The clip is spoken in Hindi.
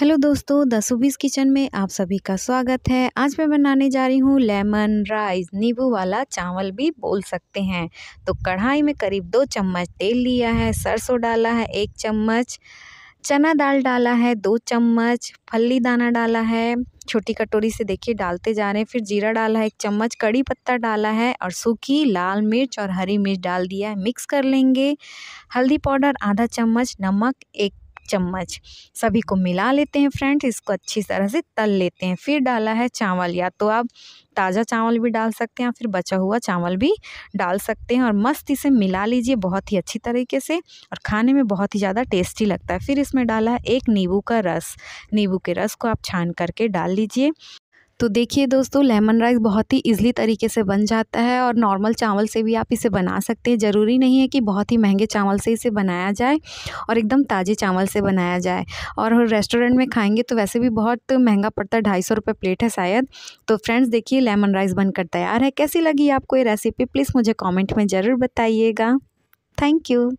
हेलो दोस्तों द सुबीज़ किचन में आप सभी का स्वागत है आज मैं बनाने जा रही हूँ लेमन राइस नींबू वाला चावल भी बोल सकते हैं तो कढ़ाई में करीब दो चम्मच तेल लिया है सरसों डाला है एक चम्मच चना दाल डाला है दो चम्मच फली दाना डाला है छोटी कटोरी से देखिए डालते जा रहे हैं फिर जीरा डाला है एक चम्मच कड़ी पत्ता डाला है और सूखी लाल मिर्च और हरी मिर्च डाल दिया है मिक्स कर लेंगे हल्दी पाउडर आधा चम्मच नमक एक चम्मच सभी को मिला लेते हैं फ्रेंड्स इसको अच्छी तरह से तल लेते हैं फिर डाला है चावल या तो आप ताज़ा चावल भी डाल सकते हैं या फिर बचा हुआ चावल भी डाल सकते हैं और मस्त इसे मिला लीजिए बहुत ही अच्छी तरीके से और खाने में बहुत ही ज़्यादा टेस्टी लगता है फिर इसमें डाला है एक नींबू का रस नींबू के रस को आप छान करके डाल लीजिए तो देखिए दोस्तों लेमन राइस बहुत ही इजली तरीके से बन जाता है और नॉर्मल चावल से भी आप इसे बना सकते हैं ज़रूरी नहीं है कि बहुत ही महंगे चावल से इसे बनाया जाए और एकदम ताज़े चावल से बनाया जाए और रेस्टोरेंट में खाएंगे तो वैसे भी बहुत महंगा पड़ता है ढाई सौ रुपये प्लेट है शायद तो फ्रेंड्स देखिए लेमन राइस बनकर तैयार है कैसी लगी आपको ये रेसिपी प्लीज़ मुझे कॉमेंट में ज़रूर बताइएगा थैंक यू